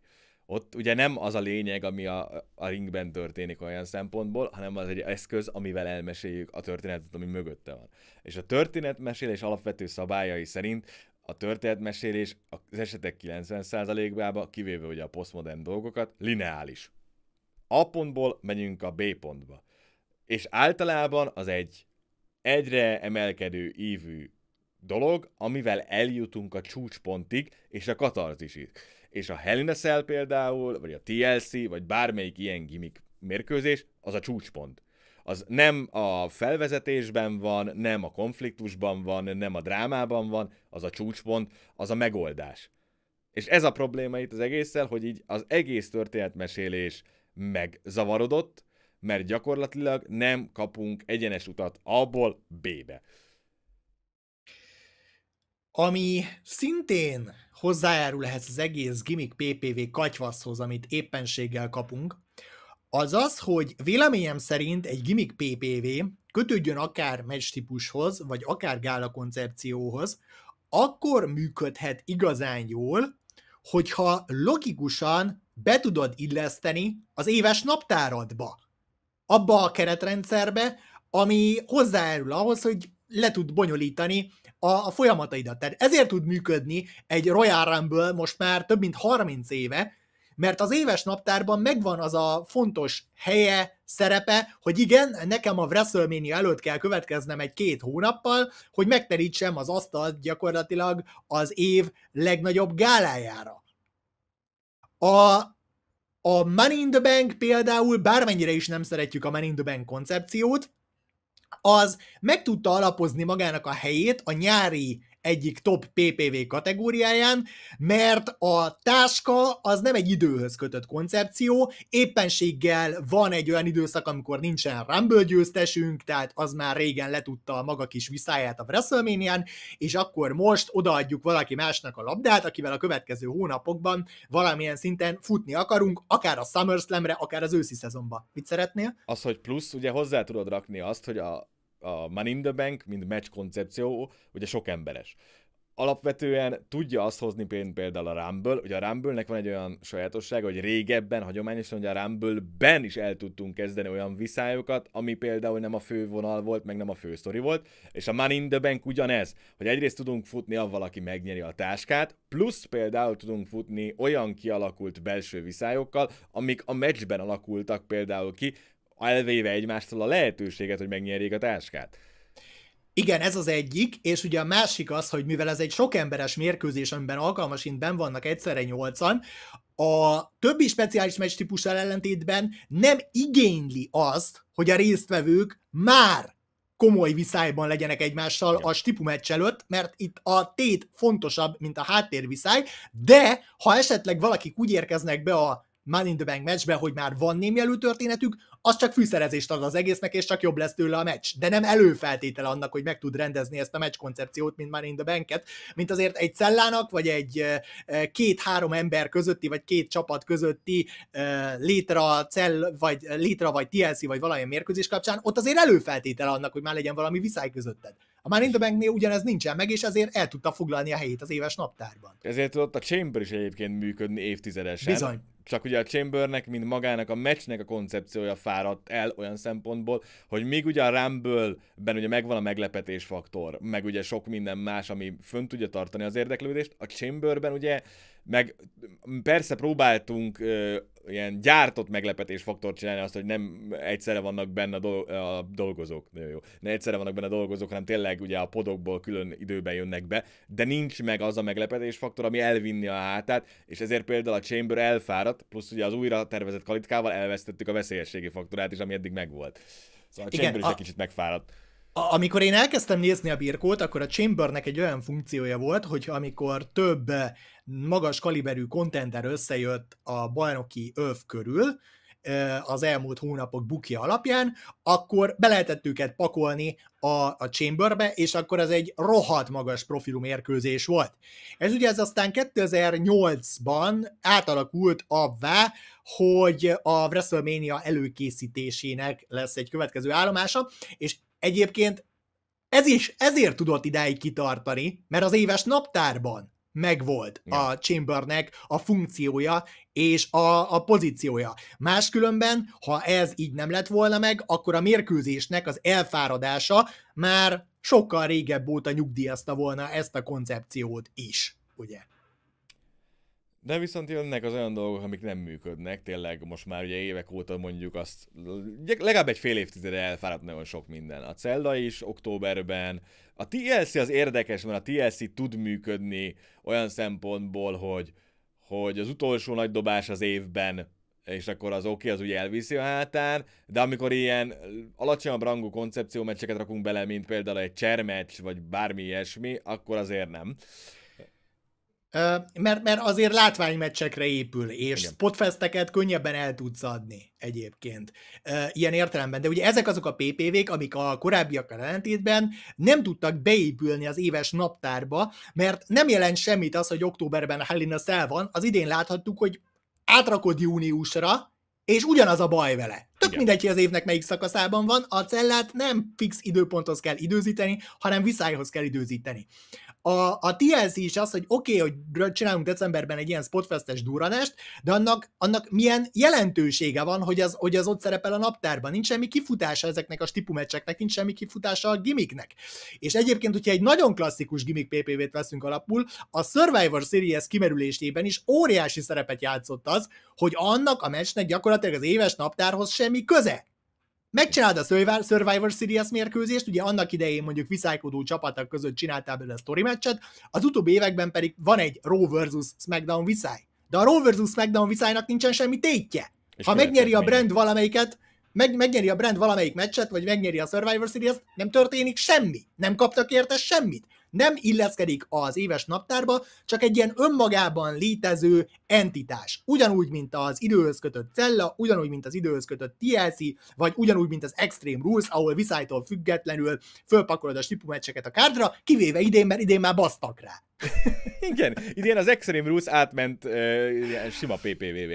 Ott ugye nem az a lényeg, ami a, a ringben történik olyan szempontból, hanem az egy eszköz, amivel elmeséljük a történetet, ami mögötte van. És a történetmesélés alapvető szabályai szerint a történetmesélés az esetek 90%-ában, kivéve ugye a posztmodern dolgokat, lineális. A pontból megyünk a B pontba. És általában az egy egyre emelkedő ívű dolog, amivel eljutunk a csúcspontig, és a katarzisig és a Hell in a Cell például, vagy a TLC, vagy bármelyik ilyen gimmick mérkőzés, az a csúcspont. Az nem a felvezetésben van, nem a konfliktusban van, nem a drámában van, az a csúcspont, az a megoldás. És ez a probléma itt az egésszel, hogy így az egész történetmesélés megzavarodott, mert gyakorlatilag nem kapunk egyenes utat A-ból B-be ami szintén hozzájárul ehhez az egész gimmick PPV katyvaszhoz, amit éppenséggel kapunk, az az, hogy véleményem szerint egy gimmick PPV kötődjön akár meccs típushoz, vagy akár gála koncepcióhoz, akkor működhet igazán jól, hogyha logikusan be tudod illeszteni az éves naptáradba, abba a keretrendszerbe, ami hozzájárul ahhoz, hogy le tud bonyolítani a, a folyamataidat. Tehát ezért tud működni egy Royal Rumble most már több mint 30 éve, mert az éves naptárban megvan az a fontos helye, szerepe, hogy igen, nekem a WrestleMania előtt kell következnem egy-két hónappal, hogy megterítsem az asztalt gyakorlatilag az év legnagyobb gálájára. A, a Money in the Bank például, bármennyire is nem szeretjük a Money in the Bank koncepciót, az meg tudta alapozni magának a helyét a nyári egyik top PPV kategóriáján, mert a táska az nem egy időhöz kötött koncepció, éppenséggel van egy olyan időszak, amikor nincsen Rumble győztesünk, tehát az már régen letudta a maga kis viszáját a wrestlemania és akkor most odaadjuk valaki másnak a labdát, akivel a következő hónapokban valamilyen szinten futni akarunk, akár a SummerSlamre, akár az őszi szezonba. Mit szeretnél? Az, hogy plusz ugye hozzá tudod rakni azt, hogy a a Money in the Bank, mint match koncepció, ugye sok emberes. Alapvetően tudja azt hozni például a Rumble, ugye a Rumble-nek van egy olyan sajátossága, hogy régebben, hagyományosan hogy a Rumble-ben is el tudtunk kezdeni olyan viszályokat, ami például nem a fő vonal volt, meg nem a fő sztori volt, és a Money in the Bank ugyanez, hogy egyrészt tudunk futni, a valaki megnyeri a táskát, plusz például tudunk futni olyan kialakult belső viszályokkal, amik a meccsben alakultak például ki, elvéve egymástól a lehetőséget, hogy megnyerjék a táskát. Igen, ez az egyik, és ugye a másik az, hogy mivel ez egy sok emberes mérkőzés, amiben alkalmasint ben vannak egyszerre nyolcan, a többi speciális meccs típussal ellentétben nem igényli azt, hogy a résztvevők már komoly viszályban legyenek egymással a stipu meccs előtt, mert itt a tét fontosabb, mint a háttérviszály, de ha esetleg valakik úgy érkeznek be a Man in the Bank meccsbe, hogy már van némi előtörténetük, az csak fűszerezést ad az egésznek, és csak jobb lesz tőle a meccs. De nem előfeltétele annak, hogy meg tud rendezni ezt a meccs koncepciót, mint már in the Banket, mint azért egy cellának, vagy egy két-három ember közötti, vagy két csapat közötti létra, cell, vagy létra, vagy TLC, vagy valamilyen mérkőzés kapcsán, ott azért előfeltétele annak, hogy már legyen valami viszály közötted. A már in the Banknél ugyanez nincsen meg, és ezért el tudta foglalni a helyét az éves naptárban. Ezért tudott a Chamber is egyébként működni évtizedesen. Bizony. Csak ugye a Chambernek, mint magának a meccsnek a koncepciója fáradt el olyan szempontból, hogy még ugye a Rumble-ben ugye megvan a meglepetés faktor, meg ugye sok minden más, ami fönt tudja tartani az érdeklődést, a Chamberben ugye meg persze próbáltunk ö, ilyen gyártott meglepetés faktor csinálni azt, hogy nem egyszerre vannak benne a, dol- a dolgozók, jó, jó, ne egyszerre vannak benne a dolgozók, hanem tényleg ugye a podokból külön időben jönnek be, de nincs meg az a meglepetés faktor, ami elvinni a hátát, és ezért például a Chamber elfáradt, plusz ugye az újra tervezett kalitkával elvesztettük a veszélyességi faktorát is, ami eddig megvolt. Szóval a Chamber Igen, is egy kicsit megfáradt. amikor én elkezdtem nézni a birkót, akkor a Chambernek egy olyan funkciója volt, hogy amikor több magas kaliberű kontender összejött a bajnoki öv körül, az elmúlt hónapok buki alapján, akkor be lehetett őket pakolni a, a Chamberbe, és akkor az egy rohadt magas profilú mérkőzés volt. Ez ugye ez aztán 2008-ban átalakult avvá, hogy a WrestleMania előkészítésének lesz egy következő állomása, és egyébként ez is ezért tudott idáig kitartani, mert az éves naptárban megvolt ja. a Chambernek a funkciója és a, a pozíciója. Máskülönben, ha ez így nem lett volna meg, akkor a mérkőzésnek az elfáradása már sokkal régebb óta nyugdíjazta volna ezt a koncepciót is, ugye? De viszont jönnek az olyan dolgok, amik nem működnek, tényleg most már ugye évek óta mondjuk azt, legalább egy fél évtizedre elfáradt nagyon sok minden. A cella is októberben, a TLC az érdekes, mert a TLC tud működni olyan szempontból, hogy, hogy az utolsó nagy dobás az évben és akkor az oké, okay, az ugye elviszi a hátán, de amikor ilyen alacsonyabb rangú koncepciómeccseket rakunk bele, mint például egy csermecs, vagy bármi ilyesmi, akkor azért nem. Uh, mert, mert azért látványmeccsekre épül, és Igen. spotfesteket könnyebben el tudsz adni egyébként ilyen értelemben. De ugye ezek azok a PPV-k, amik a korábbiak ellentétben nem tudtak beépülni az éves naptárba, mert nem jelent semmit az, hogy októberben Hell szel van. Az idén láthattuk, hogy átrakod júniusra, és ugyanaz a baj vele. Tök Igen. mindegy, hogy az évnek melyik szakaszában van, a cellát nem fix időponthoz kell időzíteni, hanem viszályhoz kell időzíteni a, a TLC is az, hogy oké, okay, hogy csinálunk decemberben egy ilyen spotfestes duranest, de annak, annak milyen jelentősége van, hogy az, hogy az ott szerepel a naptárban. Nincs semmi kifutása ezeknek a stipumecseknek, nincs semmi kifutása a gimmicknek. És egyébként, hogyha egy nagyon klasszikus gimmick PPV-t veszünk alapul, a Survivor Series kimerülésében is óriási szerepet játszott az, hogy annak a meccsnek gyakorlatilag az éves naptárhoz semmi köze megcsináld a Survivor Series mérkőzést, ugye annak idején mondjuk viszálykodó csapatok között csináltál belőle a story meccset, az utóbbi években pedig van egy Raw vs. SmackDown viszály. De a Raw vs. SmackDown viszálynak nincsen semmi tétje. És ha megnyeri a brand valamelyiket, meg, megnyeri a brand valamelyik meccset, vagy megnyeri a Survivor series nem történik semmi. Nem kaptak érte semmit nem illeszkedik az éves naptárba, csak egy ilyen önmagában létező entitás. Ugyanúgy, mint az időhöz kötött cella, ugyanúgy, mint az időhöz kötött TLC, vagy ugyanúgy, mint az Extreme Rules, ahol viszálytól függetlenül fölpakolod a stipumecseket a kártra, kivéve idén, mert idén már basztak rá. Igen, idén az Extreme Rules átment uh, sima PPVV.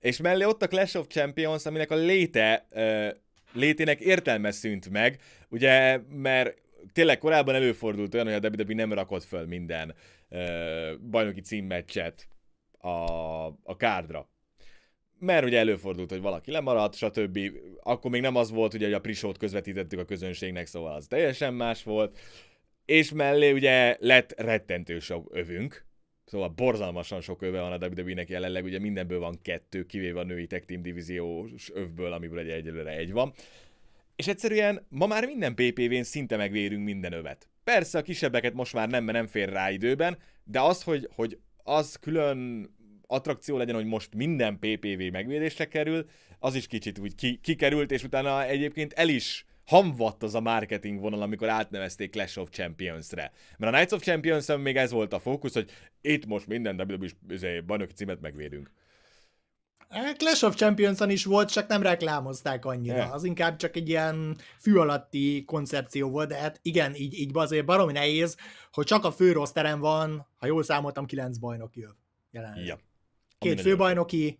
És mellé ott a Clash of Champions, aminek a léte, uh, létének értelme szűnt meg, ugye, mert tényleg korábban előfordult olyan, hogy a WWE nem rakott föl minden uh, bajnoki címmeccset a, a kárdra. Mert ugye előfordult, hogy valaki lemaradt, stb. Akkor még nem az volt, ugye, hogy a prisót közvetítettük a közönségnek, szóval az teljesen más volt. És mellé ugye lett rettentő sok övünk, Szóval borzalmasan sok öve van a WWE-nek jelenleg, ugye mindenből van kettő, kivéve a női tech team divíziós övből, amiből egy egyelőre egy van. És egyszerűen ma már minden PPV-n szinte megvérünk minden övet. Persze a kisebbeket most már nem, mert nem fér rá időben, de az, hogy, hogy az külön attrakció legyen, hogy most minden PPV megvédésre kerül, az is kicsit úgy ki, kikerült, és utána egyébként el is hamvadt az a marketing vonal, amikor átnevezték Clash of Champions-re. Mert a Knights of champions még ez volt a fókusz, hogy itt most minden WWE izé, bajnoki címet megvédünk. Eh, Clash of Champions-on is volt, csak nem reklámozták annyira. Yeah. Az inkább csak egy ilyen fű alatti koncepció volt, de hát igen, így, így azért baromi nehéz, hogy csak a fő terem van, ha jól számoltam, kilenc bajnoki jöv jelenleg. Yeah. Két főbajnoki,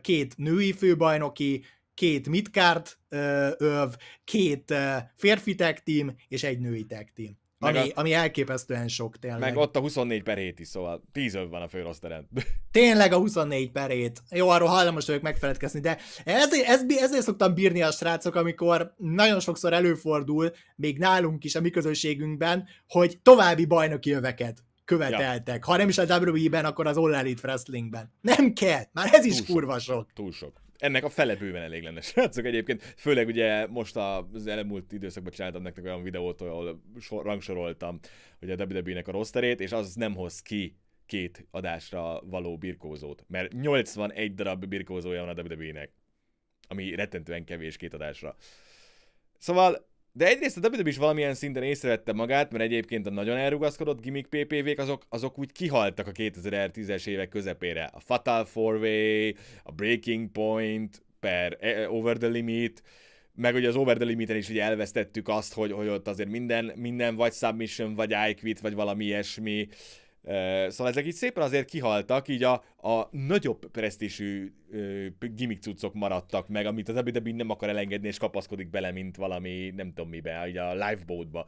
két női főbajnoki, két midcard öv, két férfi tag team és egy női tag team. Ami, a, ami elképesztően sok tényleg. Meg ott a 24 per 7 is, szóval 10 öv van a főroszteren. Tényleg a 24 per 7. Jó, arról hajlamos vagyok megfeledkezni, de ezért, ez, ezért szoktam bírni a srácok, amikor nagyon sokszor előfordul, még nálunk is, a mi közösségünkben, hogy további bajnoki öveket követeltek. Ja. Ha nem is a WWE-ben, akkor az All Elite Wrestling-ben. Nem kell, már ez túl is sok. kurva sok. Túl sok ennek a fele bőven elég lenne, srácok egyébként. Főleg ugye most az elmúlt időszakban csináltam nektek olyan videót, ahol sor, rangsoroltam ugye a WWE-nek a rosterét, és az nem hoz ki két adásra való birkózót, mert 81 darab birkózója van a WWE-nek, ami rettentően kevés két adásra. Szóval de egyrészt a WWE is valamilyen szinten észrevette magát, mert egyébként a nagyon elrugaszkodott gimmick PPV-k azok, azok úgy kihaltak a 2010-es évek közepére. A Fatal 4-Way, a Breaking Point, per e, e, Over the Limit, meg ugye az Over the Limiten is ugye elvesztettük azt, hogy, hogy ott azért minden, minden vagy submission, vagy I quit, vagy valami ilyesmi Szóval ezek így szépen azért kihaltak, így a, a nagyobb presztisű gimmick cuccok maradtak meg, amit az ebbi nem akar elengedni, és kapaszkodik bele, mint valami, nem tudom mibe, így a lifeboatba.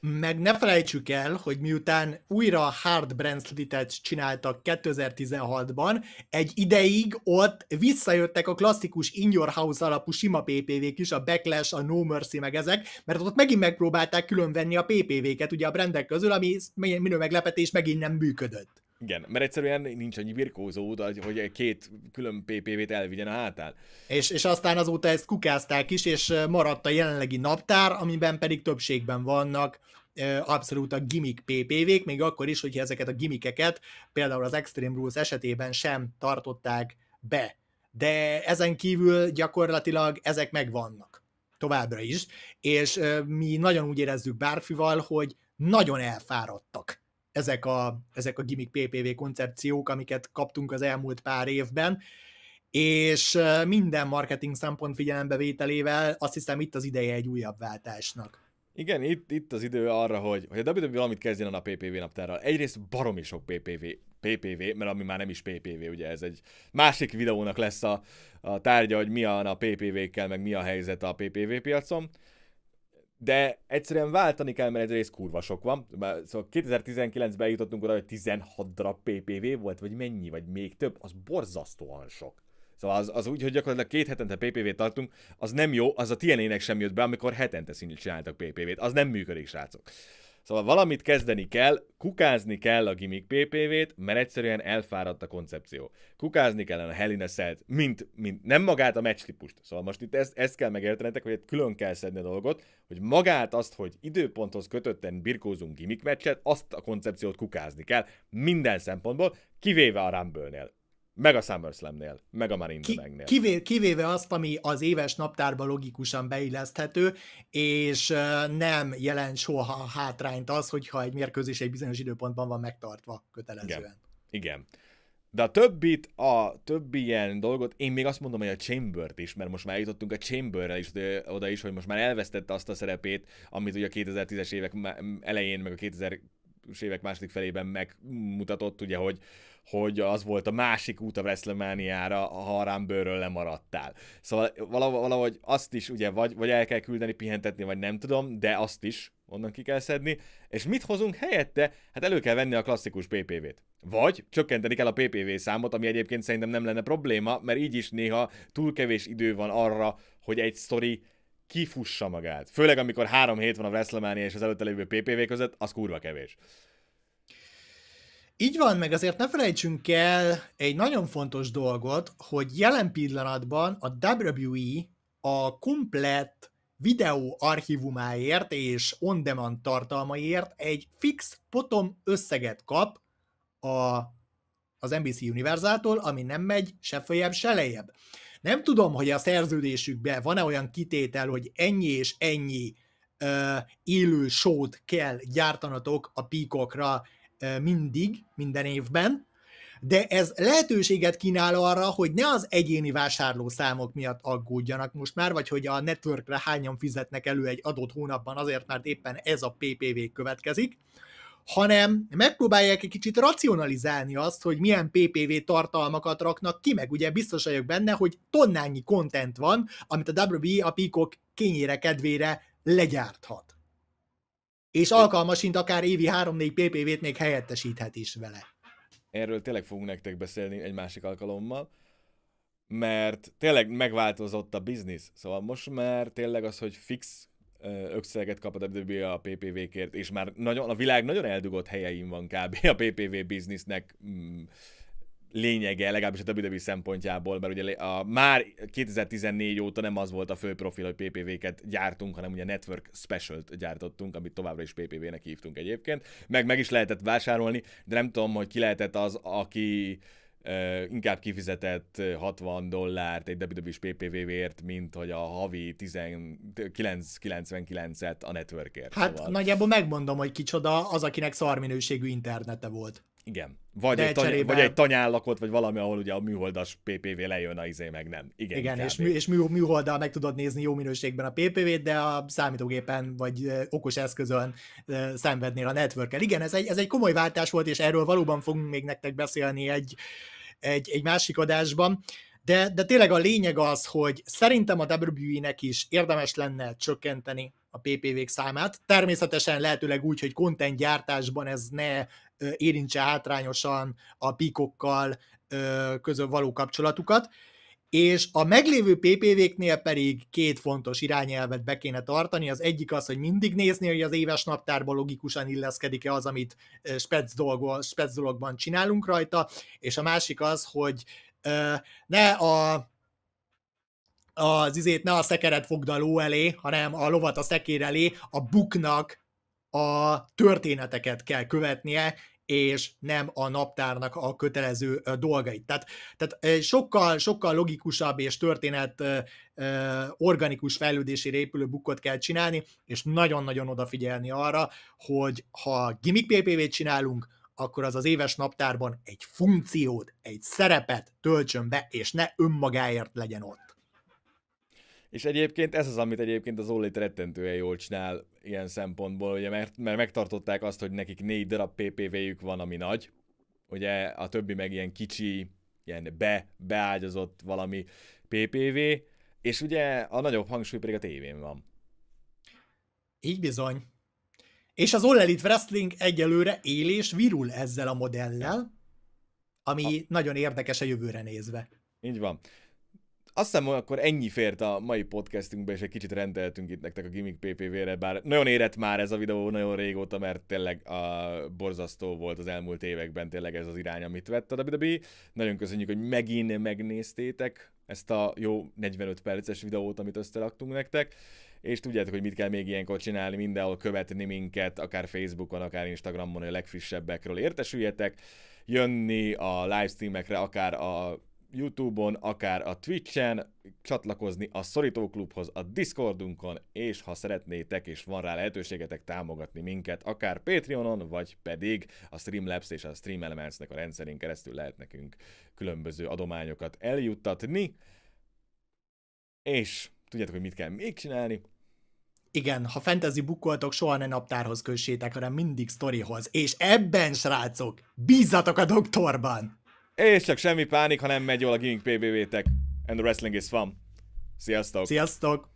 Meg ne felejtsük el, hogy miután újra hard brandslitet csináltak 2016-ban, egy ideig ott visszajöttek a klasszikus in your house alapú sima PPV-k is, a Backlash, a No Mercy, meg ezek, mert ott megint megpróbálták különvenni a PPV-ket, ugye a brendek közül, ami minő meglepetés megint nem működött. Igen, mert egyszerűen nincs annyi birkózó út hogy két külön PPV-t elvigyen a hátán. És, és aztán azóta ezt kukázták is, és maradt a jelenlegi naptár, amiben pedig többségben vannak abszolút a gimmick PPV-k, még akkor is, hogyha ezeket a gimikeket például az Extreme Rules esetében sem tartották be. De ezen kívül gyakorlatilag ezek megvannak továbbra is, és mi nagyon úgy érezzük Bárfival, hogy nagyon elfáradtak ezek a, ezek a gimmick PPV koncepciók, amiket kaptunk az elmúlt pár évben, és minden marketing szempont figyelembevételével azt hiszem itt az ideje egy újabb váltásnak. Igen, itt, itt az idő arra, hogy, hogy a WWE valamit kezdjen a PPV naptárral. Egyrészt baromi sok PPV, PPV, mert ami már nem is PPV, ugye ez egy másik videónak lesz a, a tárgya, hogy mi a, a PPV-kkel, meg mi a helyzet a PPV piacon de egyszerűen váltani kell, mert egyrészt kurva sok van. Szóval 2019-ben jutottunk oda, hogy 16 darab PPV volt, vagy mennyi, vagy még több, az borzasztóan sok. Szóval az, az úgy, hogy gyakorlatilag két hetente PPV-t tartunk, az nem jó, az a tna sem jött be, amikor hetente színű csináltak PPV-t. Az nem működik, srácok. Szóval valamit kezdeni kell, kukázni kell a gimmick PPV-t, mert egyszerűen elfáradt a koncepció. Kukázni kell a Helena Cell-t, mint, mint, nem magát a meccs típust. Szóval most itt ezt, ezt kell megértenetek, hogy külön kell szedni a dolgot, hogy magát azt, hogy időponthoz kötötten birkózunk gimmick meccset, azt a koncepciót kukázni kell minden szempontból, kivéve a Rumble-nél meg a SummerSlam-nél, meg a már Ki, kivéve, kivéve azt, ami az éves naptárba logikusan beilleszthető, és nem jelent soha hátrányt az, hogyha egy mérkőzés egy bizonyos időpontban van megtartva kötelezően. Igen. Igen. De a többit, a többi ilyen dolgot, én még azt mondom, hogy a Chamber-t is, mert most már jutottunk a Chamberrel is oda is, hogy most már elvesztette azt a szerepét, amit ugye a 2010-es évek elején, meg a 2000 évek második felében megmutatott, ugye, hogy, hogy az volt a másik út a WrestleMania-ra, ha Rumble-ről lemaradtál. Szóval valahogy azt is ugye vagy, vagy el kell küldeni, pihentetni, vagy nem tudom, de azt is onnan ki kell szedni. És mit hozunk helyette? Hát elő kell venni a klasszikus PPV-t. Vagy csökkenteni kell a PPV számot, ami egyébként szerintem nem lenne probléma, mert így is néha túl kevés idő van arra, hogy egy sztori kifussa magát. Főleg, amikor három hét van a WrestleMania és az előtte lévő PPV között, az kurva kevés. Így van, meg azért ne felejtsünk el egy nagyon fontos dolgot, hogy jelen pillanatban a WWE a komplett videó archívumáért és on-demand tartalmaiért egy fix potom összeget kap a, az NBC Univerzától, ami nem megy se följebb, se lejjebb. Nem tudom, hogy a szerződésükben van-e olyan kitétel, hogy ennyi és ennyi uh, élő sót kell gyártanatok a píkokra uh, mindig, minden évben, de ez lehetőséget kínál arra, hogy ne az egyéni vásárlószámok miatt aggódjanak most már, vagy hogy a networkre hányan fizetnek elő egy adott hónapban azért, mert éppen ez a PPV következik, hanem megpróbálják egy kicsit racionalizálni azt, hogy milyen PPV tartalmakat raknak ki, meg ugye biztos vagyok benne, hogy tonnányi kontent van, amit a WWE a píkok kényére, kedvére legyárthat. És alkalmasint akár évi 3-4 PPV-t még helyettesíthet is vele. Erről tényleg fogunk nektek beszélni egy másik alkalommal mert tényleg megváltozott a biznisz. Szóval most már tényleg az, hogy fix ökszelget kap a WWE a PPV-kért, és már nagyon, a világ nagyon eldugott helyein van kb. a PPV biznisznek mm, lényege, legalábbis a WWE szempontjából, mert ugye a, már 2014 óta nem az volt a fő profil, hogy PPV-ket gyártunk, hanem ugye Network Special-t gyártottunk, amit továbbra is PPV-nek hívtunk egyébként, meg meg is lehetett vásárolni, de nem tudom, hogy ki lehetett az, aki inkább kifizetett 60 dollárt egy WWE PPV-ért, mint hogy a havi 1999-et a networkért. Hát szóval. nagyjából megmondom, hogy kicsoda az, akinek szarminőségű internete volt. Igen. Vagy, De egy, tany- cserébe... vagy egy tanyállakot, vagy valami, ahol ugye a műholdas PPV lejön, a izé meg nem. Igen, Igen és, mű, és mű, műholddal meg tudod nézni jó minőségben a PPV-t, de a számítógépen vagy okos eszközön szenvednél a network -el. Igen, ez egy, ez egy komoly váltás volt, és erről valóban fogunk még nektek beszélni egy, egy, egy másik adásban, de, de tényleg a lényeg az, hogy szerintem a WWE-nek is érdemes lenne csökkenteni a PPV-k számát. Természetesen lehetőleg úgy, hogy content gyártásban ez ne érintse hátrányosan a pikokkal közön való kapcsolatukat, és a meglévő PPV-knél pedig két fontos irányelvet be kéne tartani. Az egyik az, hogy mindig nézni, hogy az éves naptárban logikusan illeszkedik-e az, amit spec, dolgo, spec dologban csinálunk rajta, és a másik az, hogy ne a az izét ne a szekeret fogd a ló elé, hanem a lovat a szekér elé, a buknak a történeteket kell követnie, és nem a naptárnak a kötelező dolgait. Tehát, tehát sokkal, sokkal logikusabb és történet organikus fejlődésére épülő bukkot kell csinálni, és nagyon-nagyon odafigyelni arra, hogy ha gimmick PPV-t csinálunk, akkor az az éves naptárban egy funkciót, egy szerepet töltsön be, és ne önmagáért legyen ott. És egyébként ez az, amit egyébként az Ollit rettentően jól csinál ilyen szempontból, ugye, mert, mert megtartották azt, hogy nekik négy darab PPV-jük van, ami nagy, ugye a többi meg ilyen kicsi, ilyen be, beágyazott valami PPV, és ugye a nagyobb hangsúly pedig a tévén van. Így bizony. És az All Elite Wrestling egyelőre él és virul ezzel a modellel, ami a... nagyon érdekes a jövőre nézve. Így van. Azt hiszem, hogy akkor ennyi fért a mai podcastünkbe, és egy kicsit rendeltünk itt nektek a Gimmick PPV-re, bár nagyon érett már ez a videó nagyon régóta, mert tényleg a borzasztó volt az elmúlt években tényleg ez az irány, amit vett a WWE. Nagyon köszönjük, hogy megint megnéztétek ezt a jó 45 perces videót, amit összeraktunk nektek és tudjátok, hogy mit kell még ilyenkor csinálni, mindenhol követni minket, akár Facebookon, akár Instagramon, a legfrissebbekről értesüljetek, jönni a livestreamekre, akár a YouTube-on, akár a Twitch-en, csatlakozni a Szorítóklubhoz, a Discordunkon, és ha szeretnétek és van rá lehetőségetek támogatni minket, akár Patreonon, vagy pedig a Streamlabs és a Stream Elements-nek a rendszerén keresztül lehet nekünk különböző adományokat eljuttatni, és tudjátok, hogy mit kell még csinálni, igen, ha fantasy bukoltok, soha ne naptárhoz kössétek, hanem mindig sztorihoz. És ebben, srácok, bízzatok a doktorban! És csak semmi pánik, hanem megy jól a gaming PBV-tek. And the wrestling is fun. Sziasztok! Sziasztok!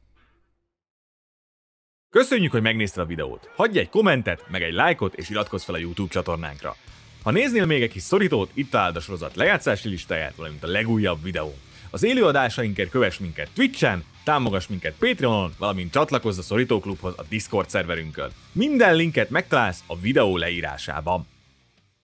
Köszönjük, hogy megnézted a videót. Hagyj egy kommentet, meg egy lájkot, és iratkozz fel a YouTube csatornánkra. Ha néznél még egy kis szorítót, itt találd a sorozat lejátszási listáját, valamint a legújabb videó. Az élőadásainkért kövess minket Twitch-en, támogass minket Patreonon, valamint csatlakozz a Szorítóklubhoz a Discord szerverünkön. Minden linket megtalálsz a videó leírásában.